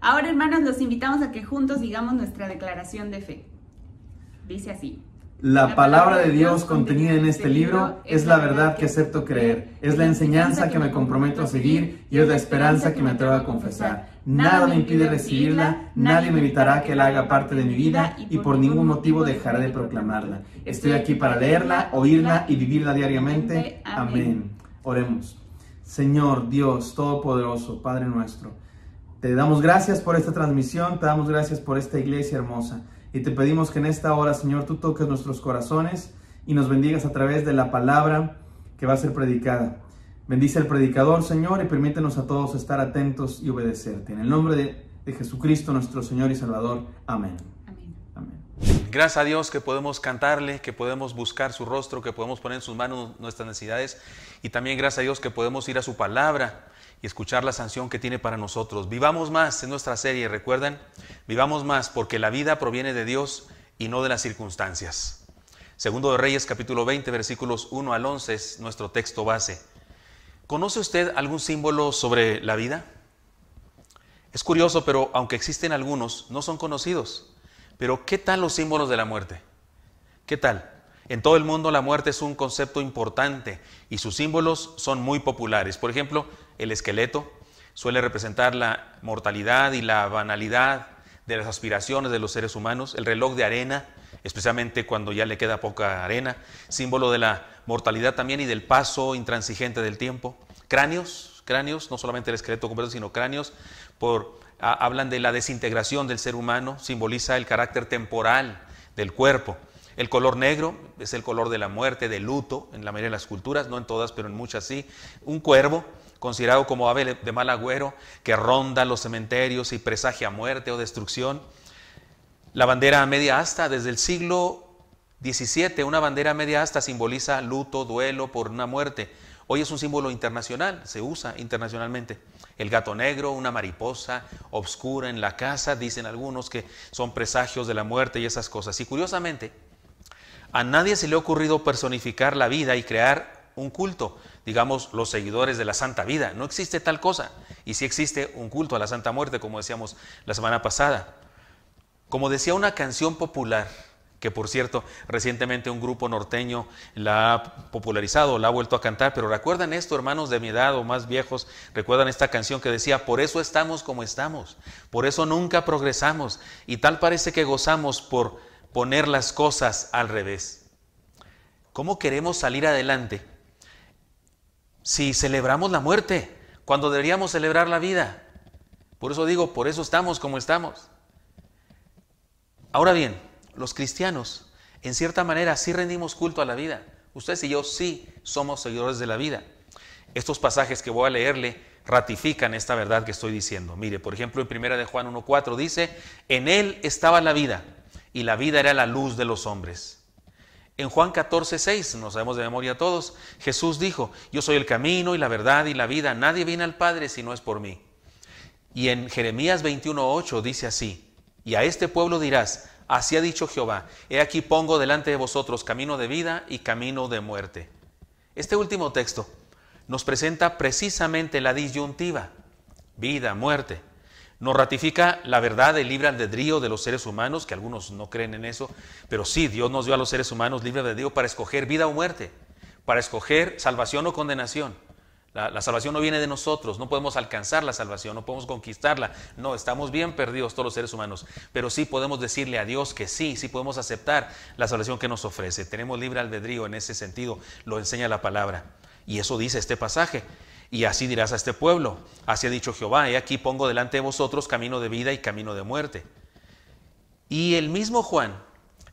Ahora, hermanos, los invitamos a que juntos digamos nuestra declaración de fe. Dice así. La palabra de Dios contenida en este, este libro es la verdad que acepto creer, es la enseñanza que me comprometo a seguir y es la esperanza que me atrevo a confesar. Nada me impide recibirla, nadie me evitará que la haga parte de mi vida y por ningún motivo dejaré de proclamarla. Estoy aquí para leerla, oírla y vivirla diariamente. Amén. Oremos. Señor Dios Todopoderoso, Padre nuestro, te damos gracias por esta transmisión, te damos gracias por esta iglesia hermosa. Y te pedimos que en esta hora, Señor, tú toques nuestros corazones y nos bendigas a través de la palabra que va a ser predicada. Bendice al predicador, Señor, y permítenos a todos estar atentos y obedecerte. En el nombre de, Jesucristo, nuestro Señor y Salvador. Amén. Amén. Gracias a Dios que podemos cantarle, que podemos buscar su rostro, que podemos poner en sus manos nuestras necesidades y también gracias a Dios que podemos ir a su palabra y escuchar la sanción que tiene para nosotros. Vivamos más en nuestra serie, ¿recuerdan? vivamos más porque la vida proviene de Dios y no de las circunstancias. Segundo de Reyes capítulo 20 versículos 1 al 11 es nuestro texto base. ¿Conoce usted algún símbolo sobre la vida? Es curioso, pero aunque existen algunos, no son conocidos. Pero ¿qué tal los símbolos de la muerte? ¿Qué tal? En todo el mundo la muerte es un concepto importante y sus símbolos son muy populares. Por ejemplo, el esqueleto, suele representar la mortalidad y la banalidad de las aspiraciones de los seres humanos, el reloj de arena, especialmente cuando ya le queda poca arena, símbolo de la mortalidad también y del paso intransigente del tiempo. Cráneos, cráneos, no solamente el esqueleto completo, sino cráneos, por, hablan de la desintegración del ser humano, simboliza el carácter temporal del cuerpo. El color negro es el color de la muerte, de luto, en la mayoría de las culturas, no en todas, pero en muchas sí. Un cuervo considerado como ave de mal agüero, que ronda los cementerios y presagia muerte o destrucción. La bandera media asta, desde el siglo XVII, una bandera media asta simboliza luto, duelo por una muerte. Hoy es un símbolo internacional, se usa internacionalmente. El gato negro, una mariposa obscura en la casa, dicen algunos que son presagios de la muerte y esas cosas. Y curiosamente, a nadie se le ha ocurrido personificar la vida y crear un culto, digamos los seguidores de la Santa Vida. No existe tal cosa. Y sí existe un culto a la Santa Muerte, como decíamos la semana pasada. Como decía una canción popular, que por cierto, recientemente un grupo norteño la ha popularizado, la ha vuelto a cantar, pero recuerdan esto, hermanos de mi edad o más viejos, recuerdan esta canción que decía, por eso estamos como estamos, por eso nunca progresamos, y tal parece que gozamos por poner las cosas al revés. ¿Cómo queremos salir adelante si celebramos la muerte cuando deberíamos celebrar la vida. Por eso digo, por eso estamos como estamos. Ahora bien, los cristianos, en cierta manera, sí rendimos culto a la vida. Ustedes y yo sí somos seguidores de la vida. Estos pasajes que voy a leerle ratifican esta verdad que estoy diciendo. Mire, por ejemplo, en primera de Juan 1.4 dice, en él estaba la vida y la vida era la luz de los hombres. En Juan 14, 6, nos sabemos de memoria todos, Jesús dijo, yo soy el camino y la verdad y la vida, nadie viene al Padre si no es por mí. Y en Jeremías 21, 8 dice así, y a este pueblo dirás, así ha dicho Jehová, he aquí pongo delante de vosotros camino de vida y camino de muerte. Este último texto nos presenta precisamente la disyuntiva, vida, muerte. Nos ratifica la verdad del libre albedrío de los seres humanos, que algunos no creen en eso, pero sí, Dios nos dio a los seres humanos libre albedrío para escoger vida o muerte, para escoger salvación o condenación. La, salvación no viene de nosotros, no podemos alcanzar la salvación, no podemos conquistarla. No, estamos bien perdidos todos los seres humanos, pero sí podemos decirle a Dios que sí, sí podemos aceptar la salvación que nos ofrece. Tenemos libre albedrío en ese sentido, lo enseña la palabra. Y eso dice este pasaje. Y así dirás a este pueblo, así ha dicho Jehová, y aquí pongo delante de vosotros camino de vida y camino de muerte. Y el mismo Juan,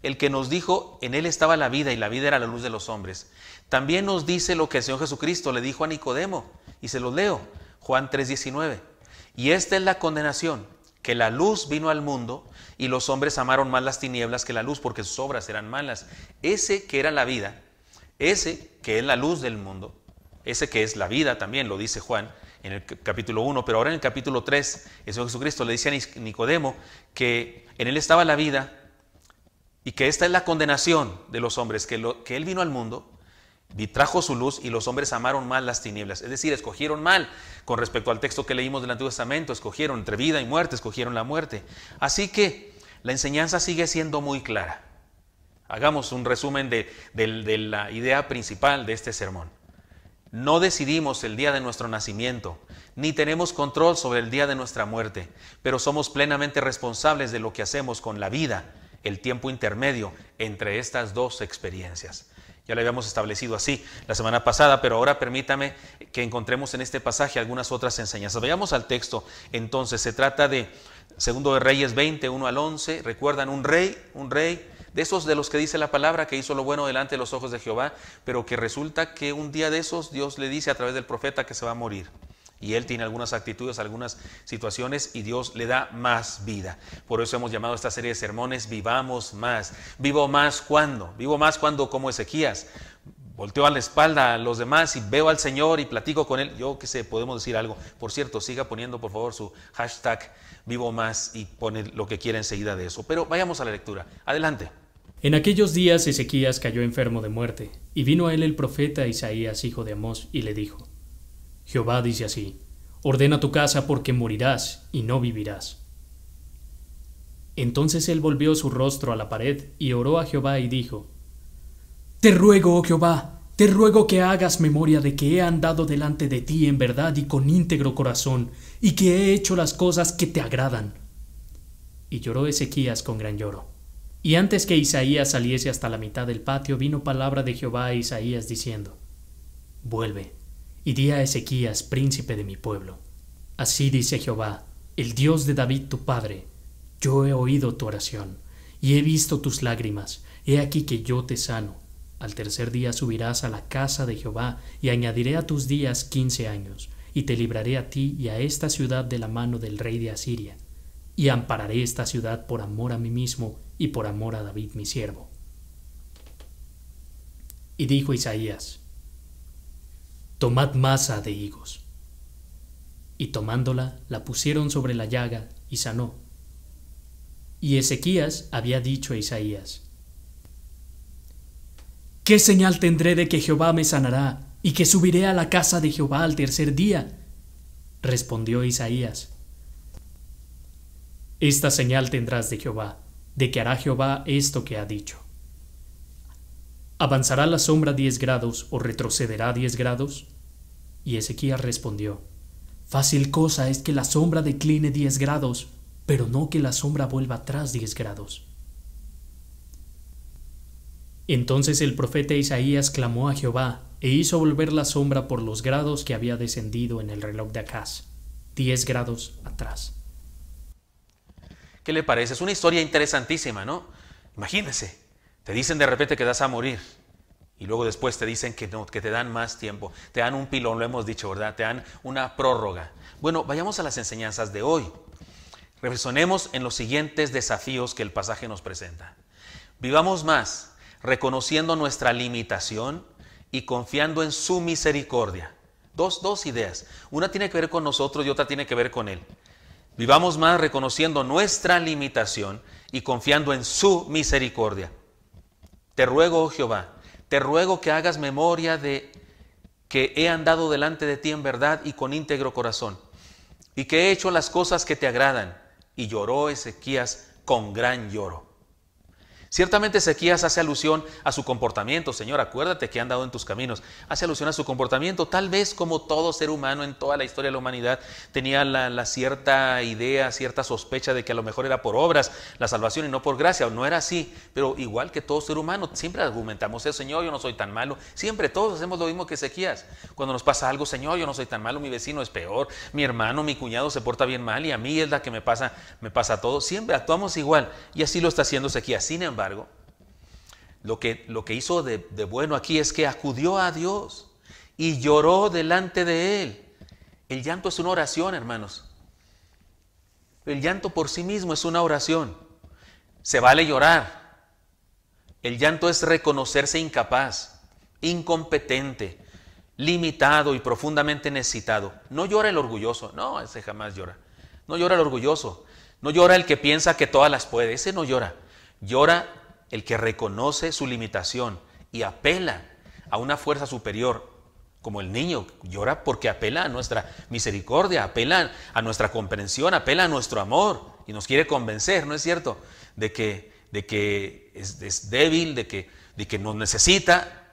el que nos dijo, en él estaba la vida y la vida era la luz de los hombres, también nos dice lo que el Señor Jesucristo le dijo a Nicodemo, y se lo leo, Juan 3:19. Y esta es la condenación, que la luz vino al mundo y los hombres amaron más las tinieblas que la luz porque sus obras eran malas. Ese que era la vida, ese que es la luz del mundo, ese que es la vida también, lo dice Juan en el capítulo 1, pero ahora en el capítulo 3, el Señor Jesucristo le dice a Nicodemo que en él estaba la vida y que esta es la condenación de los hombres, que, él vino al mundo y trajo su luz y los hombres amaron mal las tinieblas, es decir, escogieron mal con respecto al texto que leímos del Antiguo Testamento, escogieron entre vida y muerte, escogieron la muerte. Así que la enseñanza sigue siendo muy clara. Hagamos un resumen de la idea principal de este sermón. No decidimos el día de nuestro nacimiento, ni tenemos control sobre el día de nuestra muerte, pero somos plenamente responsables de lo que hacemos con la vida, el tiempo intermedio entre estas dos experiencias. Ya lo habíamos establecido así la semana pasada, pero ahora permítame que encontremos en este pasaje algunas otras enseñanzas. Vayamos al texto. Entonces, se trata de Segundo de Reyes 20, 1 al 11. Recuerdan un rey, un rey de esos de los que dice la palabra que hizo lo bueno delante de los ojos de Jehová, pero que resulta que un día de esos Dios le dice a través del profeta que se va a morir. Y él tiene algunas actitudes, algunas situaciones y Dios le da más vida. Por eso hemos llamado esta serie de sermones Vivamos más. Vivo más cuando. Vivo más cuando como Ezequías. Volteo a la espalda a los demás y veo al Señor y platico con Él. Yo qué sé, podemos decir algo. Por cierto, siga poniendo por favor su hashtag Vivo más y pone lo que quiera enseguida de eso. Pero vayamos a la lectura. Adelante. En aquellos días Ezequías cayó enfermo de muerte, y vino a él el profeta Isaías, hijo de Amós, y le dijo, Jehová dice así, ordena tu casa porque morirás y no vivirás. Entonces él volvió su rostro a la pared y oró a Jehová y dijo, Te ruego, oh Jehová, te ruego que hagas memoria de que he andado delante de ti en verdad y con íntegro corazón, y que he hecho las cosas que te agradan. Y lloró Ezequías con gran lloro. Y antes que Isaías saliese hasta la mitad del patio, vino palabra de Jehová a Isaías diciendo, Vuelve, y di a Ezequías, príncipe de mi pueblo. Así dice Jehová, el Dios de David tu padre, yo he oído tu oración, y he visto tus lágrimas, he aquí que yo te sano. Al tercer día subirás a la casa de Jehová, y añadiré a tus días quince años, y te libraré a ti y a esta ciudad de la mano del rey de Asiria, y ampararé esta ciudad por amor a mí mismo, y por amor a David mi siervo. Y dijo Isaías, Tomad masa de higos. Y tomándola, la pusieron sobre la llaga y sanó. Y Ezequías había dicho a Isaías, ¿Qué señal tendré de que Jehová me sanará y que subiré a la casa de Jehová al tercer día? Respondió Isaías, Esta señal tendrás de Jehová de que hará Jehová esto que ha dicho. ¿Avanzará la sombra diez grados o retrocederá diez grados? Y Ezequías respondió, Fácil cosa es que la sombra decline diez grados, pero no que la sombra vuelva atrás diez grados. Entonces el profeta Isaías clamó a Jehová, e hizo volver la sombra por los grados que había descendido en el reloj de Acaz, diez grados atrás. ¿Qué le parece? Es una historia interesantísima, ¿no? Imagínese, te dicen de repente que das a morir y luego después te dicen que no, que te dan más tiempo, te dan un pilón, lo hemos dicho, ¿verdad? Te dan una prórroga. Bueno, vayamos a las enseñanzas de hoy. Reflexionemos en los siguientes desafíos que el pasaje nos presenta. Vivamos más reconociendo nuestra limitación y confiando en su misericordia. Dos, dos ideas. Una tiene que ver con nosotros y otra tiene que ver con Él. Vivamos más reconociendo nuestra limitación y confiando en su misericordia. Te ruego, oh Jehová, te ruego que hagas memoria de que he andado delante de ti en verdad y con íntegro corazón, y que he hecho las cosas que te agradan. Y lloró Ezequías con gran lloro. Ciertamente sequías hace alusión a su comportamiento, Señor, acuérdate que han dado en tus caminos. Hace alusión a su comportamiento, tal vez como todo ser humano en toda la historia de la humanidad tenía la, cierta idea, cierta sospecha de que a lo mejor era por obras la salvación y no por gracia, o no era así, pero igual que todo ser humano, siempre argumentamos, Señor, yo no soy tan malo, siempre todos hacemos lo mismo que Ezequías. Cuando nos pasa algo, Señor, yo no soy tan malo, mi vecino es peor, mi hermano, mi cuñado se porta bien mal y a mí es la que me pasa, me pasa todo, siempre actuamos igual y así lo está haciendo sequías Sin embargo, embargo, lo que, lo que hizo de, de bueno aquí es que acudió a Dios y lloró delante de Él. El llanto es una oración, hermanos. El llanto por sí mismo es una oración. Se vale llorar. El llanto es reconocerse incapaz, incompetente, limitado y profundamente necesitado. No llora el orgulloso, no, ese jamás llora. No llora el orgulloso, no llora el que piensa que todas las puede, ese no llora. Llora el que reconoce su limitación y apela a una fuerza superior, como el niño llora porque apela a nuestra misericordia, apela a nuestra comprensión, apela a nuestro amor y nos quiere convencer, ¿no es cierto?, de que, de que es, débil, de que, de que nos necesita.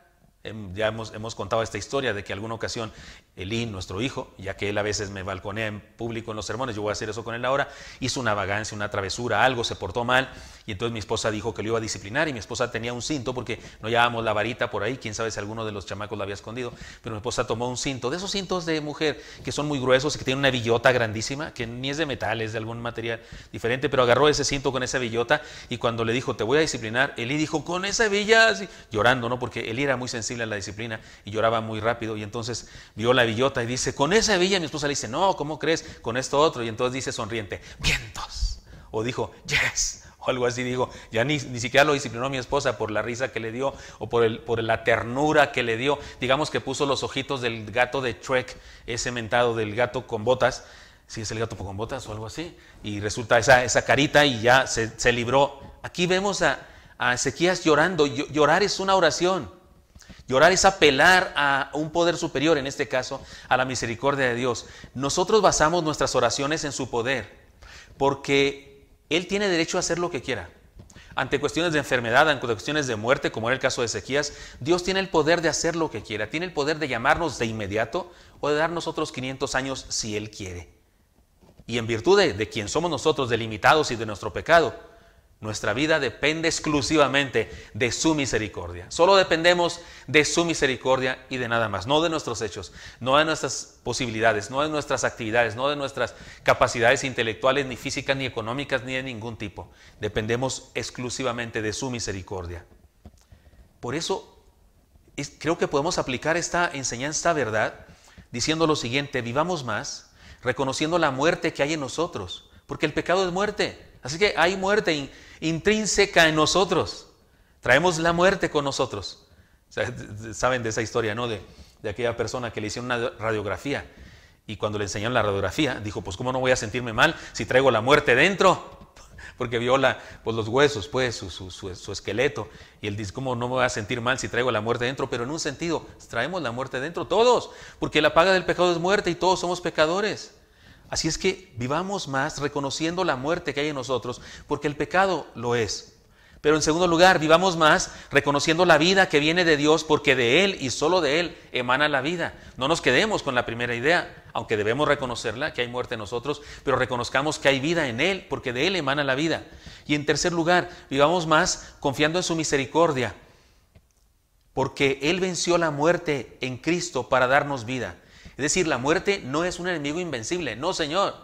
Em, ya hemos, hemos contado esta historia de que alguna ocasión Elí, nuestro hijo, ya que él a veces me balconea en público en los sermones, yo voy a hacer eso con él ahora, hizo una vagancia, una travesura, algo, se portó mal, y entonces mi esposa dijo que lo iba a disciplinar, y mi esposa tenía un cinto, porque no llevábamos la varita por ahí, quién sabe si alguno de los chamacos la había escondido, pero mi esposa tomó un cinto, de esos cintos de mujer, que son muy gruesos, y que tienen una villota grandísima, que ni es de metal, es de algún material diferente, pero agarró ese cinto con esa villota, y cuando le dijo, te voy a disciplinar, Elí dijo, con esa villa, llorando, ¿no? Porque Elí era muy sensible a la disciplina, y lloraba muy rápido, y entonces vio la villota y dice, con esa villa mi esposa le dice, no, ¿cómo crees? Con esto otro. Y entonces dice sonriente, vientos. O dijo, yes. O algo así dijo, ya ni, ni siquiera lo disciplinó mi esposa por la risa que le dio o por, el, por la ternura que le dio. Digamos que puso los ojitos del gato de Trek, ese mentado del gato con botas, si es el gato con botas o algo así, y resulta esa, esa carita y ya se, se libró. Aquí vemos a, a Ezequías llorando. Llorar es una oración. Llorar es apelar a un poder superior, en este caso, a la misericordia de Dios. Nosotros basamos nuestras oraciones en su poder, porque Él tiene derecho a hacer lo que quiera. Ante cuestiones de enfermedad, ante cuestiones de muerte, como era el caso de Ezequías, Dios tiene el poder de hacer lo que quiera. Tiene el poder de llamarnos de inmediato o de darnos otros 500 años si Él quiere. Y en virtud de, quien somos nosotros, delimitados y de nuestro pecado, nuestra vida depende exclusivamente de su misericordia. Solo dependemos de su misericordia y de nada más, no de nuestros hechos, no de nuestras posibilidades, no de nuestras actividades, no de nuestras capacidades intelectuales, ni físicas, ni económicas, ni de ningún tipo. Dependemos exclusivamente de su misericordia. Por eso creo que podemos aplicar esta enseñanza, verdad, diciendo lo siguiente, vivamos más, reconociendo la muerte que hay en nosotros porque el pecado es muerte. Así que hay muerte intrínseca en nosotros. Traemos la muerte con nosotros. Saben de esa historia, ¿no? De, aquella persona que le hicieron una radiografía y cuando le enseñaron la radiografía, dijo, pues cómo no voy a sentirme mal si traigo la muerte dentro, porque viola pues, los huesos, pues su, su, esqueleto. Y él dice, cómo no me voy a sentir mal si traigo la muerte dentro, pero en un sentido, traemos la muerte dentro todos, porque la paga del pecado es muerte y todos somos pecadores. Así es que vivamos más reconociendo la muerte que hay en nosotros, porque el pecado lo es. Pero en segundo lugar, vivamos más reconociendo la vida que viene de Dios, porque de Él y solo de Él emana la vida. No nos quedemos con la primera idea, aunque debemos reconocerla, que hay muerte en nosotros, pero reconozcamos que hay vida en Él, porque de Él emana la vida. Y en tercer lugar, vivamos más confiando en su misericordia, porque Él venció la muerte en Cristo para darnos vida. Es decir, la muerte no es un enemigo invencible, no Señor,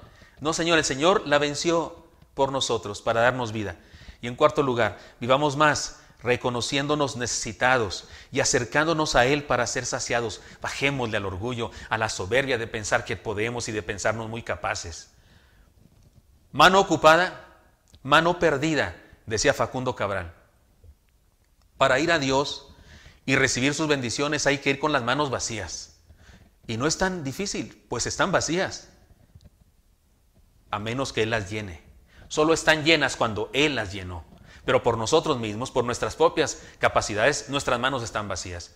no Señor, el Señor la venció por nosotros para darnos vida. Y en cuarto lugar, vivamos más reconociéndonos necesitados y acercándonos a Él para ser saciados. Bajémosle al orgullo, a la soberbia de pensar que podemos y de pensarnos muy capaces. Mano ocupada, mano perdida, decía Facundo Cabral. Para ir a Dios y recibir sus bendiciones hay que ir con las manos vacías. Y no es tan difícil, pues están vacías, a menos que Él las llene. Solo están llenas cuando Él las llenó. Pero por nosotros mismos, por nuestras propias capacidades, nuestras manos están vacías.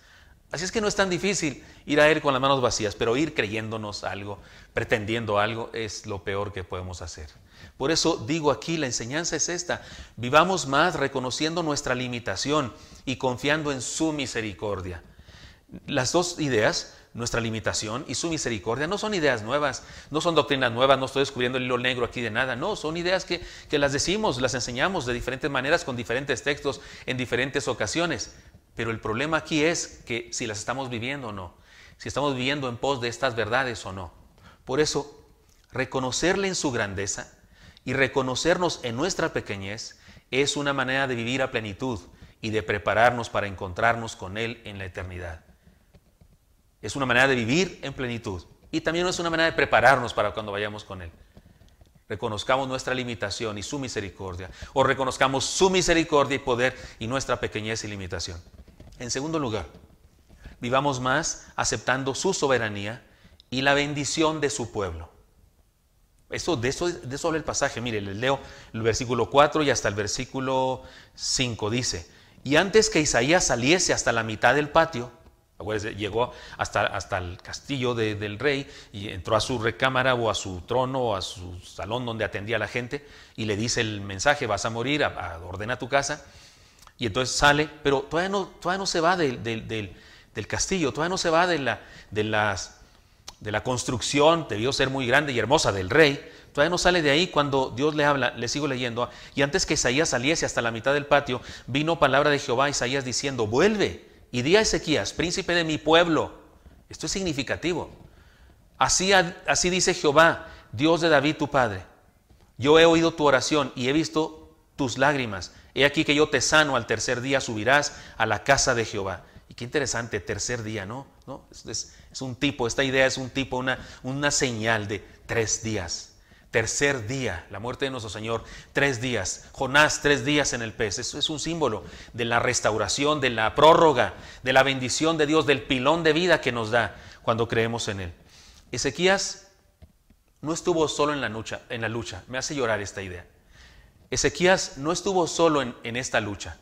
Así es que no es tan difícil ir a Él con las manos vacías, pero ir creyéndonos algo, pretendiendo algo, es lo peor que podemos hacer. Por eso digo aquí, la enseñanza es esta, vivamos más reconociendo nuestra limitación y confiando en su misericordia. Las dos ideas nuestra limitación y su misericordia. No son ideas nuevas, no son doctrinas nuevas, no estoy descubriendo el hilo negro aquí de nada, no, son ideas que, que las decimos, las enseñamos de diferentes maneras, con diferentes textos, en diferentes ocasiones. Pero el problema aquí es que si las estamos viviendo o no, si estamos viviendo en pos de estas verdades o no. Por eso, reconocerle en su grandeza y reconocernos en nuestra pequeñez es una manera de vivir a plenitud y de prepararnos para encontrarnos con Él en la eternidad. Es una manera de vivir en plenitud. Y también es una manera de prepararnos para cuando vayamos con Él. Reconozcamos nuestra limitación y su misericordia. O reconozcamos su misericordia y poder y nuestra pequeñez y limitación. En segundo lugar, vivamos más aceptando su soberanía y la bendición de su pueblo. Eso, de, eso, de habla el pasaje. Mire, les leo el versículo 4 y hasta el versículo 5. Dice, y antes que Isaías saliese hasta la mitad del patio, llegó hasta, hasta el castillo del rey y entró a su recámara o a su trono o a su salón donde atendía a la gente y le dice el mensaje, vas a morir, a, ordena tu casa. Y entonces sale, pero todavía no, todavía no se va del, castillo, todavía no se va de, la, de, las, de la construcción, debió ser muy grande y hermosa del rey, todavía no sale de ahí cuando Dios le habla, le sigo leyendo, y antes que Isaías saliese hasta la mitad del patio, vino palabra de Jehová a Isaías diciendo, vuelve y di a Ezequías, príncipe de mi pueblo, esto es significativo, así, así dice Jehová, Dios de David tu padre, yo he oído tu oración y he visto tus lágrimas, he aquí que yo te sano, al tercer día subirás a la casa de Jehová. Y qué interesante, tercer día, ¿no? ¿No? Es, un tipo, esta idea es un tipo, una, una señal de tres días tercer día, la muerte de nuestro Señor, tres días, Jonás tres días en el pez, eso es un símbolo de la restauración, de la prórroga, de la bendición de Dios, del pilón de vida que nos da cuando creemos en Él. Ezequías no estuvo solo en la lucha, en la lucha. me hace llorar esta idea. Ezequías no estuvo solo en, en esta lucha.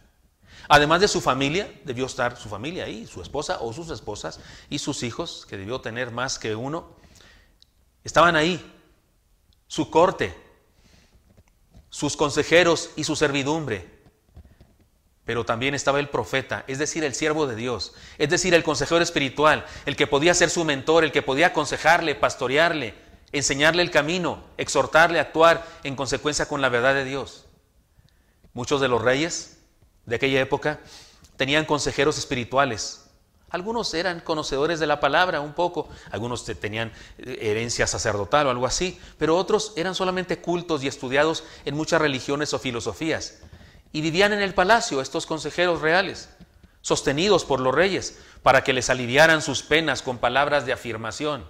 Además de su familia, debió estar su familia ahí, su esposa o sus esposas y sus hijos, que debió tener más que uno, estaban ahí su corte, sus consejeros y su servidumbre. Pero también estaba el profeta, es decir, el siervo de Dios, es decir, el consejero espiritual, el que podía ser su mentor, el que podía aconsejarle, pastorearle, enseñarle el camino, exhortarle a actuar en consecuencia con la verdad de Dios. Muchos de los reyes de aquella época tenían consejeros espirituales, algunos eran conocedores de la palabra un poco, algunos tenían eh, herencia sacerdotal o algo así, pero otros eran solamente cultos y estudiados en muchas religiones o filosofías. Y vivían en el palacio estos consejeros reales, sostenidos por los reyes, para que les aliviaran sus penas con palabras de afirmación.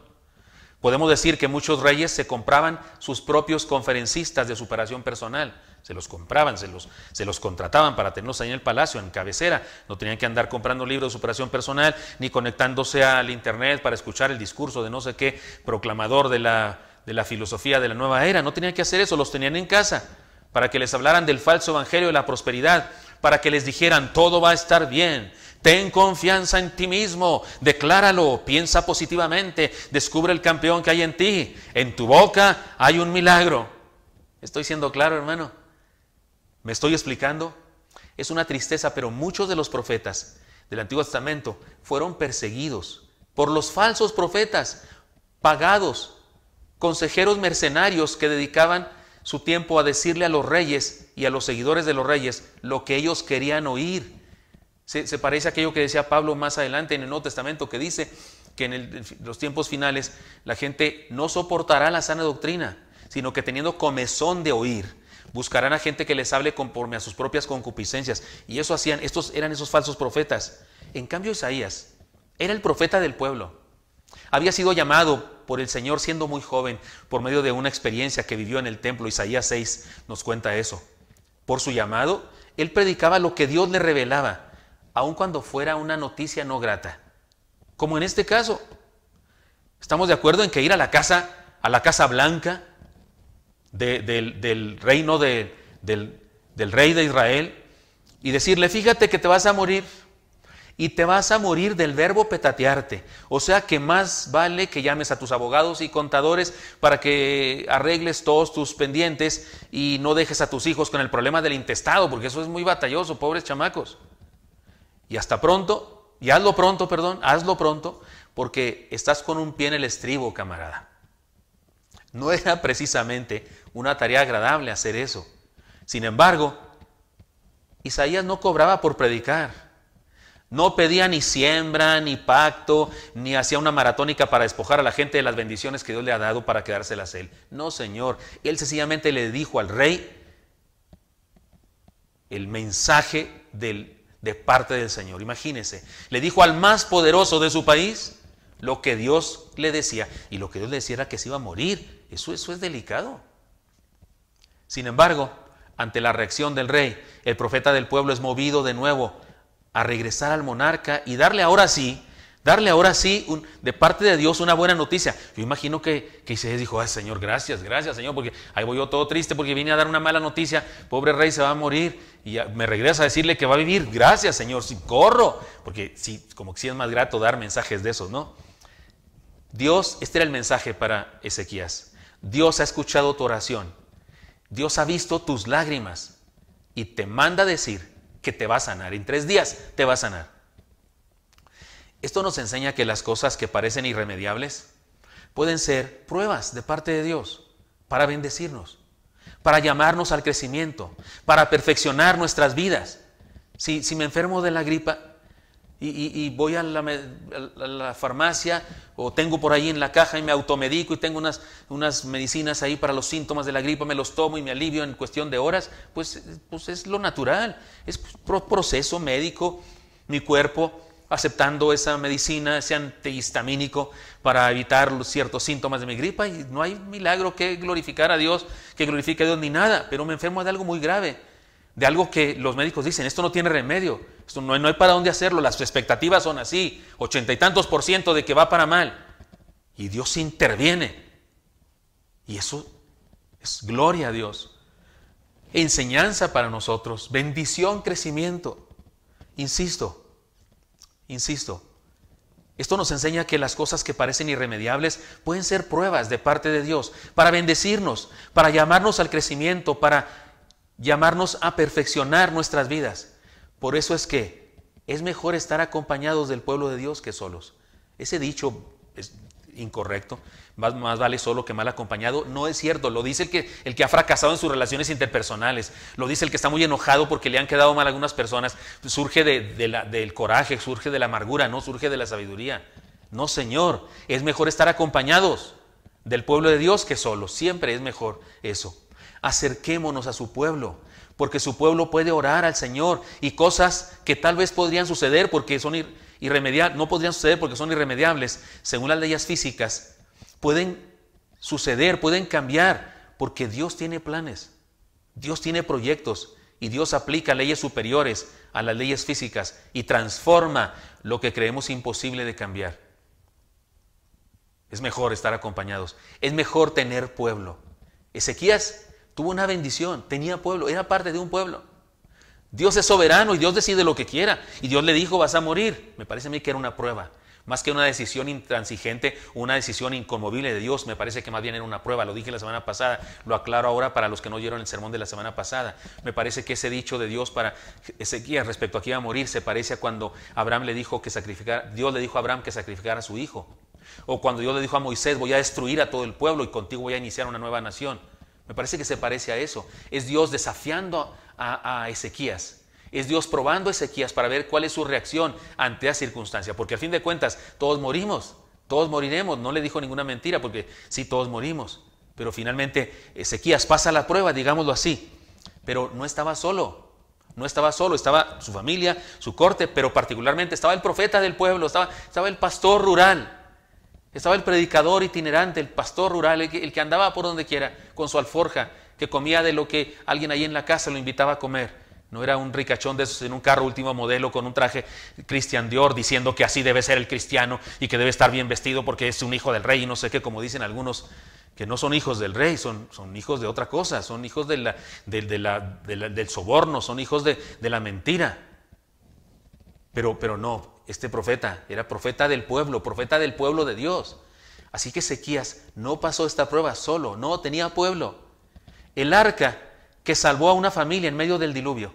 Podemos decir que muchos reyes se compraban sus propios conferencistas de superación personal, se los compraban, se los, se los contrataban para tenerlos ahí en el palacio, en cabecera. No tenían que andar comprando libros de superación personal ni conectándose al Internet para escuchar el discurso de no sé qué proclamador de la, de la filosofía de la nueva era. No tenían que hacer eso, los tenían en casa para que les hablaran del falso evangelio de la prosperidad, para que les dijeran todo va a estar bien, Ten confianza en ti mismo, decláralo, piensa positivamente, descubre el campeón que hay en ti. En tu boca hay un milagro. ¿Estoy siendo claro, hermano? ¿Me estoy explicando? Es una tristeza, pero muchos de los profetas del Antiguo Testamento fueron perseguidos por los falsos profetas, pagados, consejeros mercenarios que dedicaban su tiempo a decirle a los reyes y a los seguidores de los reyes lo que ellos querían oír. Se, parece a aquello que decía Pablo más adelante en el Nuevo Testamento, que dice que en los tiempos finales la gente no soportará la sana doctrina, sino que teniendo comezón de oír Buscarán a gente que les hable conforme a sus propias concupiscencias. Y eso hacían, estos eran esos falsos profetas. En cambio, Isaías era el profeta del pueblo. Había sido llamado por el Señor siendo muy joven por medio de una experiencia que vivió en el templo. Isaías 6 nos cuenta eso. Por su llamado, él predicaba lo que Dios le revelaba, aun cuando fuera una noticia no grata. Como en este caso, estamos de acuerdo en que ir a la casa, a la Casa Blanca, del, reino del, del rey de Israel y decirle, fíjate que te vas a morir y te vas a morir del verbo petatearte. O sea que más vale que llames a tus abogados y contadores para que arregles todos tus pendientes y no dejes a tus hijos con el problema del intestado, porque eso es muy batalloso, pobres chamacos. Y hasta pronto, y hazlo pronto, perdón, hazlo pronto, porque estás con un pie en el estribo, camarada. No era precisamente una tarea agradable hacer eso. Sin embargo, Isaías no cobraba por predicar. No pedía ni siembra, ni pacto, ni hacía una maratónica para despojar a la gente de las bendiciones que Dios le ha dado para quedárselas él. No, Señor. Él sencillamente le dijo al rey el mensaje de parte del Señor. Imagínense. Le dijo al más poderoso de su país lo que Dios le decía. Y lo que Dios le decía era que se iba a morir. Eso, eso es delicado. Sin embargo, ante la reacción del rey, el profeta del pueblo es movido de nuevo a regresar al monarca y darle ahora sí, darle ahora sí de parte de Dios una buena noticia. Yo imagino que, que dijo, ay Señor, gracias, gracias Señor, porque ahí voy yo todo triste porque vine a dar una mala noticia, pobre rey se va a morir y me regresa a decirle que va a vivir, gracias Señor, sí, corro, porque sí, como que sí es más grato dar mensajes de esos, ¿no? Dios, este era el mensaje para Ezequías. Dios ha escuchado tu oración Dios ha visto tus lágrimas y te manda decir que te va a sanar. En tres días te va a sanar. Esto nos enseña que las cosas que parecen irremediables pueden ser pruebas de parte de Dios para bendecirnos, para llamarnos al crecimiento, para perfeccionar nuestras vidas. Si, si me enfermo de la gripa, y, voy a la, farmacia o tengo por ahí en la caja y me automedico y tengo unas, unas medicinas ahí para los síntomas de la gripa, me los tomo y me alivio en cuestión de horas, pues, pues es lo natural, es proceso médico, mi cuerpo aceptando esa medicina, ese antihistamínico para evitar ciertos síntomas de mi gripa y no hay milagro que glorificar a Dios, que glorifique a Dios ni nada, pero me enfermo de algo muy grave, de algo que los médicos dicen, esto no tiene remedio, esto no, no hay para dónde hacerlo. Las expectativas son así, ochenta y tantos por ciento de que va para mal. Y Dios interviene. Y eso es gloria a Dios. Enseñanza para nosotros, bendición, crecimiento. Insisto, insisto, esto nos enseña que las cosas que parecen irremediables pueden ser pruebas de parte de Dios para bendecirnos, para llamarnos al crecimiento, para llamarnos a perfeccionar nuestras vidas. Por eso es que es mejor estar acompañados del pueblo de Dios que solos. Ese dicho es incorrecto. Más, vale solo que mal acompañado. No es cierto. Lo dice el que, el que ha fracasado en sus relaciones interpersonales. Lo dice el que está muy enojado porque le han quedado mal algunas personas. Surge del coraje, surge de la amargura, no surge de la sabiduría. No, Señor. Es mejor estar acompañados del pueblo de Dios que solos. Siempre es mejor eso. Acerquémonos a su pueblo porque su pueblo puede orar al Señor y cosas que tal vez podrían suceder porque son irremediables, no podrían suceder porque son irremediables, según las leyes físicas, pueden suceder, pueden cambiar, porque Dios tiene planes, Dios tiene proyectos y Dios aplica leyes superiores a las leyes físicas y transforma lo que creemos imposible de cambiar. Es mejor estar acompañados, es mejor tener pueblo. Ezequías tuvo una bendición, tenía pueblo, era parte de un pueblo. Dios es soberano y Dios decide lo que quiera. Y Dios le dijo, vas a morir. Me parece a mí que era una prueba. Más que una decisión intransigente, una decisión inconmovible de Dios, me parece que más bien era una prueba. Lo dije la semana pasada, lo aclaro ahora para los que no oyeron el sermón de la semana pasada. Me parece que ese dicho de Dios para Ezequiel respecto a que iba a morir se parece a cuando Abraham le dijo que sacrificar, Dios le dijo a Abraham que sacrificara a su hijo. O cuando Dios le dijo a Moisés, voy a destruir a todo el pueblo y contigo voy a iniciar una nueva nación. Me parece que se parece a eso. Es Dios desafiando a, Ezequías. Es Dios probando a Ezequías para ver cuál es su reacción ante la circunstancia. Porque al fin de cuentas, todos morimos. Todos moriremos. No le dijo ninguna mentira porque sí, todos morimos. Pero finalmente Ezequías pasa la prueba, digámoslo así. Pero no estaba solo. No estaba solo, estaba su familia, su corte, pero particularmente estaba el profeta del pueblo, estaba, estaba el pastor rural. Estaba el predicador itinerante, el pastor rural, el que, andaba por donde quiera con su alforja, que comía de lo que alguien ahí en la casa lo invitaba a comer. No era un ricachón de esos en un carro último modelo con un traje Christian Dior diciendo que así debe ser el cristiano y que debe estar bien vestido porque es un hijo del rey y no sé qué, como dicen algunos que no son hijos del rey, son, son hijos de otra cosa, son hijos de la, del soborno, son hijos de, la mentira. Pero, pero no, este profeta, era profeta del pueblo, profeta del pueblo de Dios. Así que Ezequías no pasó esta prueba solo, no tenía pueblo. El arca que salvó a una familia en medio del diluvio.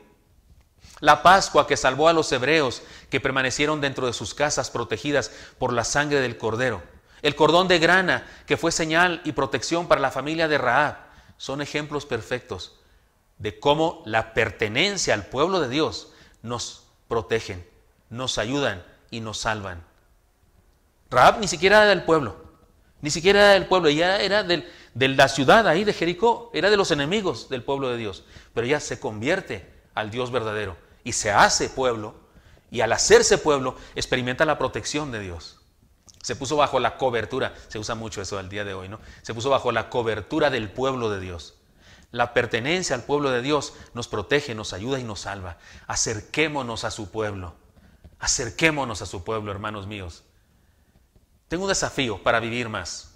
La Pascua que salvó a los hebreos que permanecieron dentro de sus casas protegidas por la sangre del cordero. El cordón de grana que fue señal y protección para la familia de Raab. Son ejemplos perfectos de cómo la pertenencia al pueblo de Dios nos protegen nos ayudan y nos salvan. Raab ni siquiera era del pueblo, ni siquiera era del pueblo, ella era de la ciudad ahí de Jericó, era de los enemigos del pueblo de Dios, pero ella se convierte al Dios verdadero y se hace pueblo, y al hacerse pueblo experimenta la protección de Dios. Se puso bajo la cobertura, se usa mucho eso al día de hoy, ¿no? Se puso bajo la cobertura del pueblo de Dios. La pertenencia al pueblo de Dios nos protege, nos ayuda y nos salva. Acerquémonos a su pueblo. Acerquémonos a su pueblo, hermanos míos. Tengo un desafío para vivir más.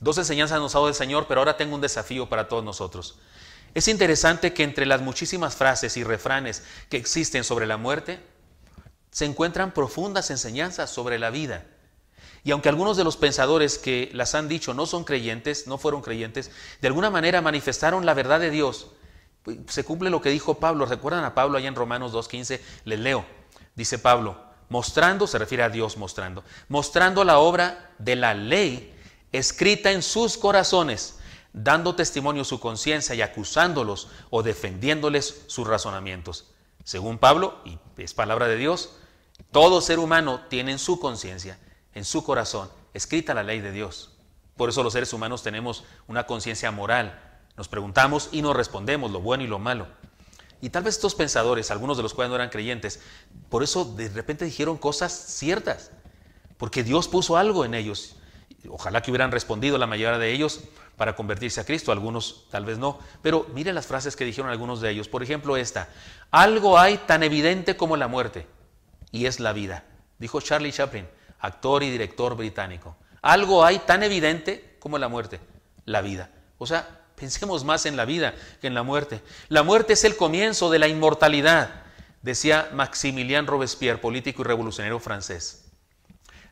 Dos enseñanzas nos ha dado el Señor, pero ahora tengo un desafío para todos nosotros. Es interesante que entre las muchísimas frases y refranes que existen sobre la muerte, se encuentran profundas enseñanzas sobre la vida. Y aunque algunos de los pensadores que las han dicho no son creyentes, no fueron creyentes, de alguna manera manifestaron la verdad de Dios. Pues, se cumple lo que dijo Pablo. ¿Recuerdan a Pablo allá en Romanos 2.15? Les leo dice Pablo, mostrando, se refiere a Dios mostrando, mostrando la obra de la ley escrita en sus corazones, dando testimonio su conciencia y acusándolos o defendiéndoles sus razonamientos. Según Pablo, y es palabra de Dios, todo ser humano tiene en su conciencia, en su corazón, escrita la ley de Dios. Por eso los seres humanos tenemos una conciencia moral. Nos preguntamos y nos respondemos lo bueno y lo malo. Y tal vez estos pensadores, algunos de los cuales no eran creyentes, por eso de repente dijeron cosas ciertas, porque Dios puso algo en ellos. Ojalá que hubieran respondido la mayoría de ellos para convertirse a Cristo, algunos tal vez no, pero miren las frases que dijeron algunos de ellos. Por ejemplo, esta, algo hay tan evidente como la muerte, y es la vida, dijo Charlie Chaplin, actor y director británico. Algo hay tan evidente como la muerte, la vida. O sea, Pensemos más en la vida que en la muerte. La muerte es el comienzo de la inmortalidad, decía Maximilien Robespierre, político y revolucionario francés.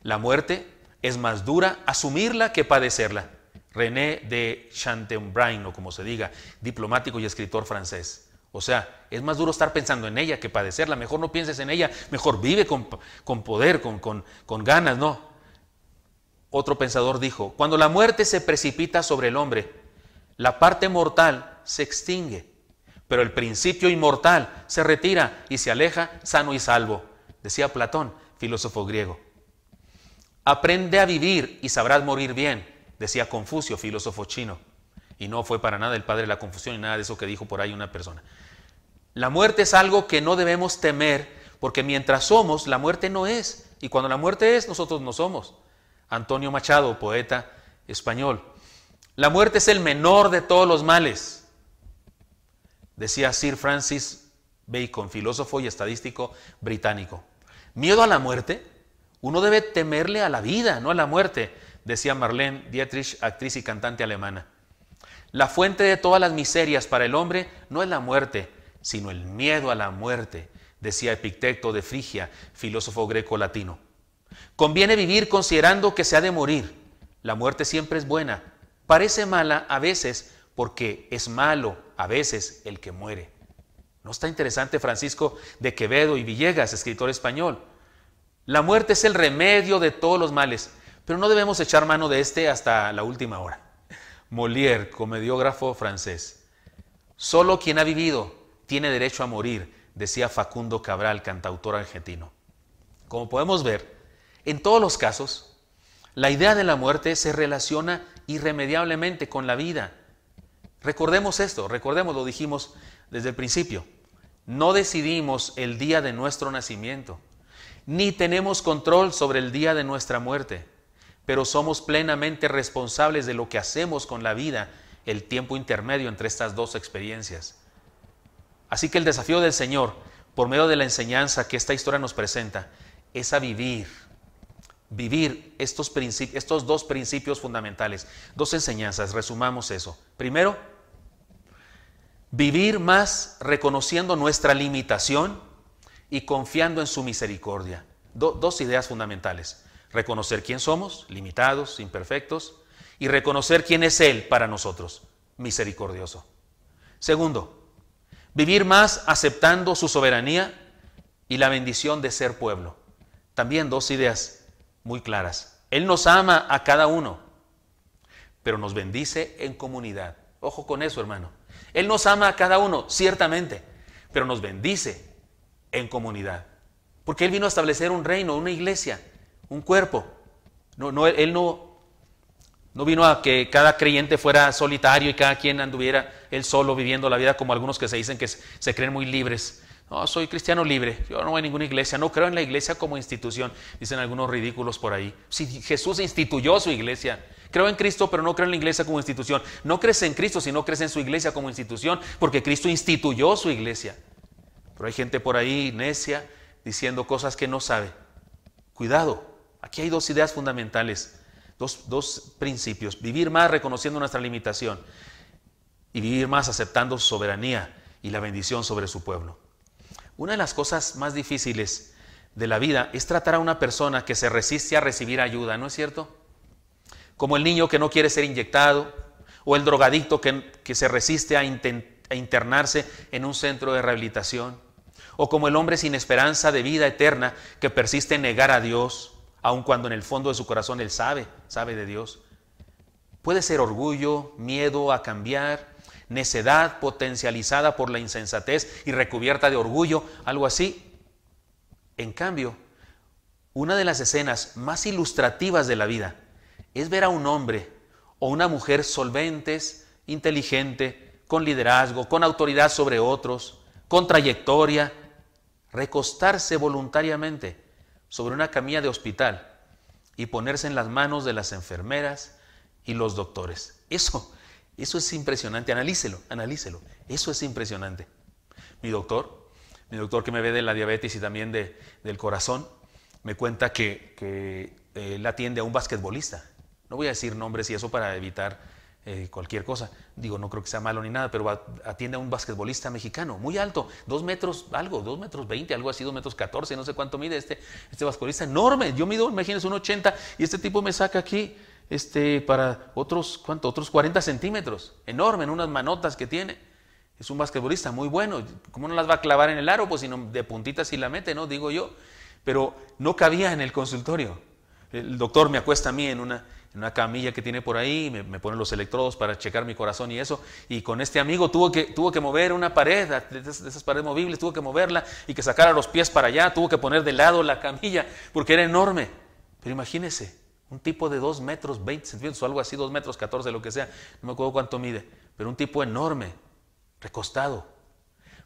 La muerte es más dura asumirla que padecerla. René de Chateaubriand, o como se diga, diplomático y escritor francés. O sea, es más duro estar pensando en ella que padecerla. Mejor no pienses en ella, mejor vive con, poder, con, con ganas, no. Otro pensador dijo, cuando la muerte se precipita sobre el hombre, la parte mortal se extingue, pero el principio inmortal se retira y se aleja sano y salvo, decía Platón, filósofo griego. Aprende a vivir y sabrás morir bien, decía Confucio, filósofo chino. Y no fue para nada el padre de la confusión y nada de eso que dijo por ahí una persona. La muerte es algo que no debemos temer, porque mientras somos, la muerte no es. Y cuando la muerte es, nosotros no somos. Antonio Machado, poeta español, la muerte es el menor de todos los males, decía Sir Francis Bacon, filósofo y estadístico británico. Miedo a la muerte, uno debe temerle a la vida, no a la muerte, decía Marlene Dietrich, actriz y cantante alemana. La fuente de todas las miserias para el hombre no es la muerte, sino el miedo a la muerte, decía Epicteto de Frigia, filósofo greco-latino. Conviene vivir considerando que se ha de morir. La muerte siempre es buena, parece mala a veces porque es malo a veces el que muere. ¿No está interesante Francisco de Quevedo y Villegas, escritor español? La muerte es el remedio de todos los males, pero no debemos echar mano de este hasta la última hora. Molière, comediógrafo francés. Solo quien ha vivido tiene derecho a morir, decía Facundo Cabral, cantautor argentino. Como podemos ver, en todos los casos, la idea de la muerte se relaciona irremediablemente con la vida. Recordemos esto, recordemos, lo dijimos desde el principio. No decidimos el día de nuestro nacimiento, ni tenemos control sobre el día de nuestra muerte, pero somos plenamente responsables de lo que hacemos con la vida, el tiempo intermedio entre estas dos experiencias. Así que el desafío del Señor, por medio de la enseñanza que esta historia nos presenta, es a vivir vivir estos, estos dos principios fundamentales, dos enseñanzas. Resumamos eso. Primero, vivir más reconociendo nuestra limitación y confiando en su misericordia. dos ideas fundamentales. Reconocer quién somos, limitados, imperfectos, y reconocer quién es Él para nosotros, misericordioso. Segundo, vivir más aceptando su soberanía y la bendición de ser pueblo. También dos ideas muy claras. Él nos ama a cada uno, pero nos bendice en comunidad. Ojo con eso, hermano. Él nos ama a cada uno, ciertamente, pero nos bendice en comunidad. Porque Él vino a establecer un reino, una iglesia, un cuerpo. No, no, él no, no vino a que cada creyente fuera solitario y cada quien anduviera él solo viviendo la vida como algunos que se dicen que se creen muy libres no, soy cristiano libre, yo no voy a ninguna iglesia, no creo en la iglesia como institución, dicen algunos ridículos por ahí. Si Jesús instituyó su iglesia, creo en Cristo, pero no creo en la iglesia como institución. No crees en Cristo, si no crees en su iglesia como institución, porque Cristo instituyó su iglesia. Pero hay gente por ahí necia diciendo cosas que no sabe. Cuidado, aquí hay dos ideas fundamentales, dos, dos principios. Vivir más reconociendo nuestra limitación y vivir más aceptando su soberanía y la bendición sobre su pueblo. Una de las cosas más difíciles de la vida es tratar a una persona que se resiste a recibir ayuda, ¿no es cierto? Como el niño que no quiere ser inyectado o el drogadicto que, se resiste a, internarse en un centro de rehabilitación o como el hombre sin esperanza de vida eterna que persiste en negar a Dios, aun cuando en el fondo de su corazón él sabe, sabe de Dios. Puede ser orgullo, miedo a cambiar, necedad potencializada por la insensatez y recubierta de orgullo, algo así. En cambio, una de las escenas más ilustrativas de la vida es ver a un hombre o una mujer solventes, inteligente, con liderazgo, con autoridad sobre otros, con trayectoria, recostarse voluntariamente sobre una camilla de hospital y ponerse en las manos de las enfermeras y los doctores. Eso eso es impresionante, analícelo, analícelo. Eso es impresionante. Mi doctor, mi doctor que me ve de la diabetes y también de, del corazón, me cuenta que, que eh, él atiende a un basquetbolista. No voy a decir nombres y eso para evitar eh, cualquier cosa. Digo, no creo que sea malo ni nada, pero atiende a un basquetbolista mexicano, muy alto, dos metros, algo, dos metros veinte, algo así, dos metros catorce, no sé cuánto mide este, este basquetbolista enorme. Yo mido, imagínense, un ochenta y este tipo me saca aquí este, para otros, ¿cuánto? Otros 40 centímetros, enorme, en unas manotas que tiene. Es un basquetbolista muy bueno. ¿Cómo no las va a clavar en el aro? Pues sino de puntitas y la mete, ¿no? Digo yo. Pero no cabía en el consultorio. El doctor me acuesta a mí en una, en una camilla que tiene por ahí, me, pone ponen los electrodos para checar mi corazón y eso. Y con este amigo tuvo que, tuvo que mover una pared, de esas paredes movibles, tuvo que moverla y que sacara los pies para allá, tuvo que poner de lado la camilla porque era enorme. Pero imagínese, un tipo de 2 metros 20 centímetros o algo así, 2 metros 14, lo que sea, no me acuerdo cuánto mide, pero un tipo enorme, recostado,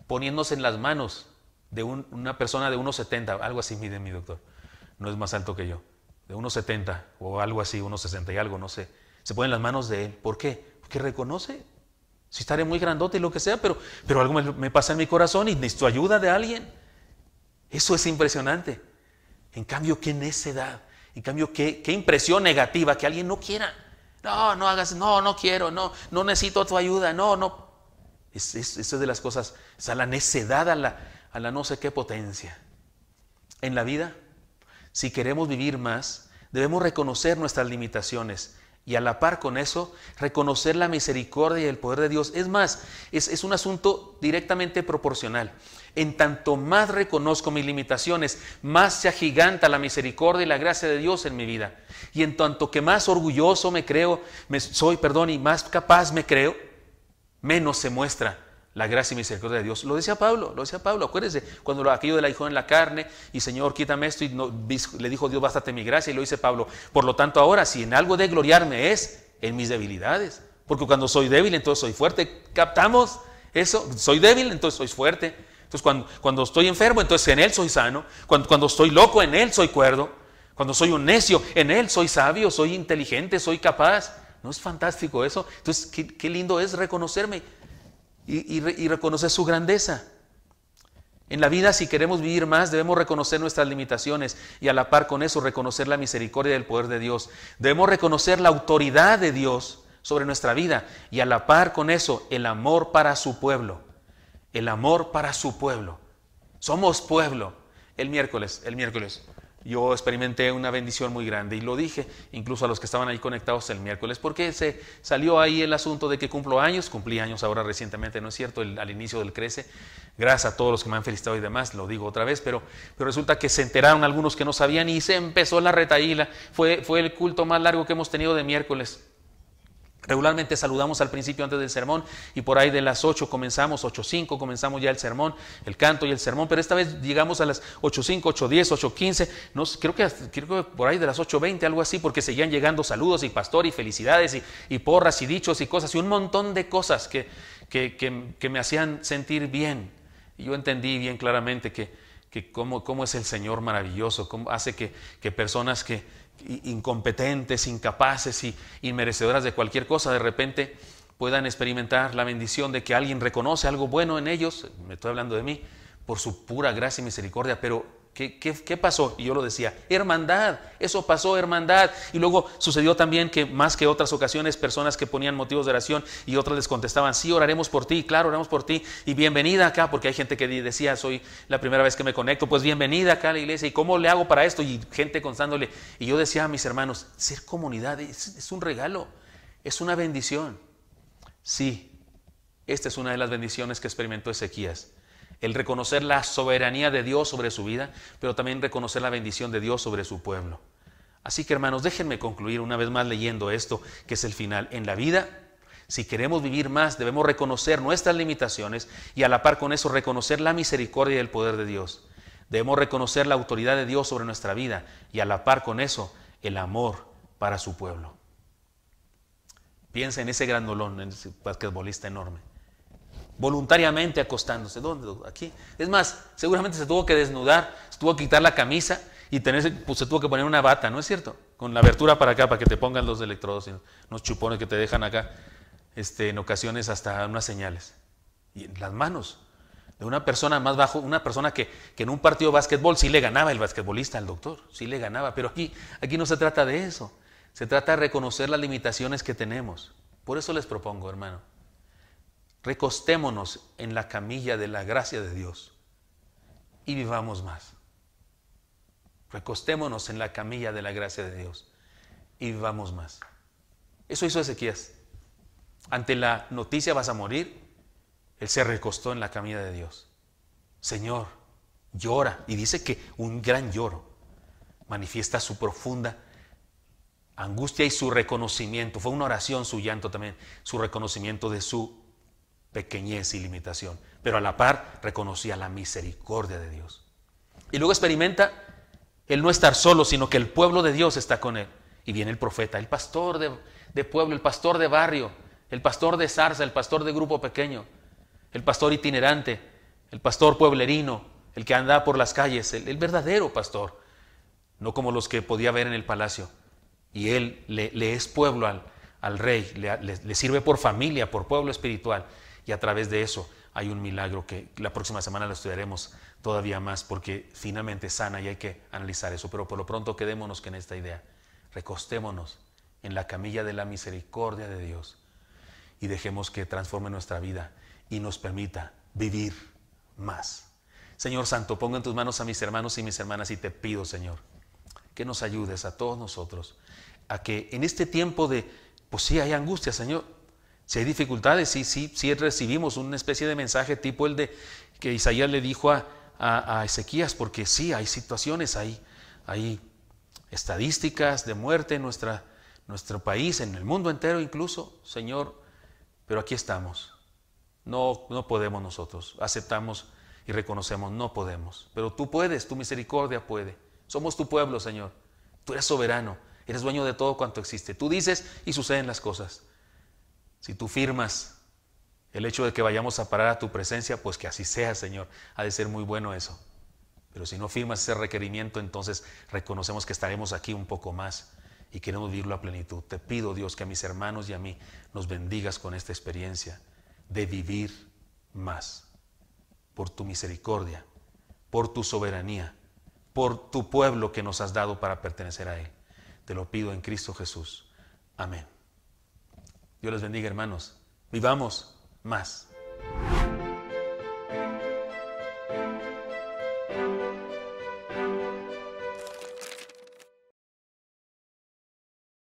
poniéndose en las manos de una persona de 1,70, algo así mide mi doctor, no es más alto que yo, de 1,70 o algo así, 1,60 y algo, no sé. Se pone en las manos de él. ¿Por qué? Porque reconoce si estaré muy grandote y lo que sea, pero, pero algo me, pasa en mi corazón y necesito ayuda de alguien. Eso es impresionante. En cambio, ¿quién es edad? En cambio, qué, qué impresión negativa que alguien no quiera. No, no hagas, no, no quiero, no, no necesito tu ayuda, no, no. Es, es, de las cosas, es a la necedad, a la, a la no sé qué potencia. En la vida, si queremos vivir más, debemos reconocer nuestras limitaciones y a la par con eso, reconocer la misericordia y el poder de Dios. Es más, es, es un asunto directamente proporcional. En tanto más reconozco mis limitaciones, más se agiganta la misericordia y la gracia de Dios en mi vida. Y en tanto que más orgulloso me creo, me soy, perdón, y más capaz me creo, menos se muestra la gracia y misericordia de Dios. Lo decía Pablo, lo decía Pablo, acuérdense, cuando lo, aquello del hijo en la carne, y Señor, quítame esto, y le dijo Dios, bástate mi gracia, y lo dice Pablo. Por lo tanto, ahora, si en algo de gloriarme es en mis debilidades, porque cuando soy débil, entonces soy fuerte. ¿Captamos eso? Soy débil, entonces soy fuerte. Entonces, cuando, estoy enfermo, entonces en Él soy sano. Cuando, cuando estoy loco, en Él soy cuerdo. Cuando soy un necio, en Él soy sabio, soy inteligente, soy capaz. ¿No es fantástico eso? Entonces, qué, lindo es reconocerme y, reconocer su grandeza. En la vida, si queremos vivir más, debemos reconocer nuestras limitaciones y a la par con eso reconocer la misericordia del poder de Dios. Debemos reconocer la autoridad de Dios sobre nuestra vida y a la par con eso el amor para su pueblo el amor para su pueblo. Somos pueblo. El miércoles, el miércoles, yo experimenté una bendición muy grande y lo dije incluso a los que estaban ahí conectados el miércoles, porque se salió ahí el asunto de que cumplo años, cumplí años ahora recientemente, ¿no es cierto? al inicio del Crece, gracias a todos los que me han felicitado y demás, lo digo otra vez, pero, resulta que se enteraron algunos que no sabían y se empezó la retaíla, fue, fue el culto más largo que hemos tenido de miércoles. Regularmente saludamos al principio antes del sermón y por ahí de las 8 comenzamos, 8.05 comenzamos ya el sermón, el canto y el sermón, pero esta vez llegamos a las 8.05, 8.10, 8.15, no, creo, que, creo que por ahí de las 8.20, algo así, porque seguían llegando saludos y pastor y felicidades y, porras y dichos y cosas y un montón de cosas que, que, me hacían sentir bien. Y yo entendí bien claramente que, que cómo, cómo, es el Señor maravilloso, cómo hace que personas que, incompetentes, incapaces y inmerecedoras de cualquier cosa, de repente puedan experimentar la bendición de que alguien reconoce algo bueno en ellos, me estoy hablando de mí, por su pura gracia y misericordia, pero ¿Qué, pasó? Y yo lo decía, hermandad, eso pasó, hermandad. Y luego sucedió también que más que otras ocasiones, personas que ponían motivos de oración y otras les contestaban, sí, oraremos por ti, claro, oramos por ti. Y bienvenida acá, porque hay gente que decía, soy la primera vez que me conecto, pues bienvenida acá a la iglesia. ¿Y cómo le hago para esto? Y gente constándole. Y yo decía a mis hermanos, ser comunidad es, es un regalo, es una bendición. Sí, esta es una de las bendiciones que experimentó Ezequías el reconocer la soberanía de Dios sobre su vida, pero también reconocer la bendición de Dios sobre su pueblo. Así que hermanos, déjenme concluir una vez más leyendo esto, que es el final. En la vida, si queremos vivir más, debemos reconocer nuestras limitaciones y a la par con eso reconocer la misericordia y el poder de Dios. Debemos reconocer la autoridad de Dios sobre nuestra vida y a la par con eso el amor para su pueblo. Piensa en ese gran grandolón, en ese basquetbolista enorme voluntariamente acostándose. ¿Dónde? Aquí. Es más, seguramente se tuvo que desnudar, se tuvo que quitar la camisa y tenerse, pues, se tuvo que poner una bata, ¿no es cierto? Con la abertura para acá, para que te pongan los electrodos y los chupones que te dejan acá, este, en ocasiones hasta unas señales. Y en las manos de una persona más bajo, una persona que, que en un partido de básquetbol sí le ganaba el basquetbolista al doctor, sí le ganaba, pero aquí, aquí no se trata de eso, se trata de reconocer las limitaciones que tenemos. Por eso les propongo, hermano, recostémonos en la camilla de la gracia de Dios y vivamos más. Recostémonos en la camilla de la gracia de Dios y vivamos más. Eso hizo Ezequías. Ante la noticia vas a morir, él se recostó en la camilla de Dios. Señor, llora. Y dice que un gran lloro manifiesta su profunda angustia y su reconocimiento. Fue una oración su llanto también, su reconocimiento de su pequeñez y limitación, pero a la par reconocía la misericordia de Dios. Y luego experimenta el no estar solo, sino que el pueblo de Dios está con él. Y viene el profeta, el pastor de, pueblo, el pastor de barrio, el pastor de zarza, el pastor de grupo pequeño, el pastor itinerante, el pastor pueblerino, el que anda por las calles, el, verdadero pastor, no como los que podía ver en el palacio. Y él le, es pueblo al, rey, le sirve por familia, por pueblo espiritual y a través de eso hay un milagro que la próxima semana lo estudiaremos todavía más porque finalmente sana y hay que analizar eso. Pero por lo pronto quedémonos en esta idea. Recostémonos en la camilla de la misericordia de Dios y dejemos que transforme nuestra vida y nos permita vivir más. Señor Santo, ponga en tus manos a mis hermanos y mis hermanas y te pido, Señor, que nos ayudes a todos nosotros a que en este tiempo de, pues sí, hay angustia, Señor, si hay dificultades, sí, sí, sí recibimos una especie de mensaje tipo el de que Isaías le dijo a, a, Ezequías, porque sí, hay situaciones, ahí, hay estadísticas de muerte en nuestra, nuestro país, en el mundo entero incluso, Señor, pero aquí estamos. No, no podemos nosotros, aceptamos y reconocemos, no podemos, pero tú puedes, tu misericordia puede. Somos tu pueblo, Señor. Tú eres soberano, eres dueño de todo cuanto existe. Tú dices y suceden las cosas. Si tú firmas el hecho de que vayamos a parar a tu presencia, pues que así sea, Señor. Ha de ser muy bueno eso. Pero si no firmas ese requerimiento, entonces reconocemos que estaremos aquí un poco más y queremos vivirlo a plenitud. Te pido, Dios, que a mis hermanos y a mí nos bendigas con esta experiencia de vivir más. Por tu misericordia, por tu soberanía, por tu pueblo que nos has dado para pertenecer a Él. Te lo pido en Cristo Jesús. Amén. Dios les bendiga, hermanos. Vivamos más.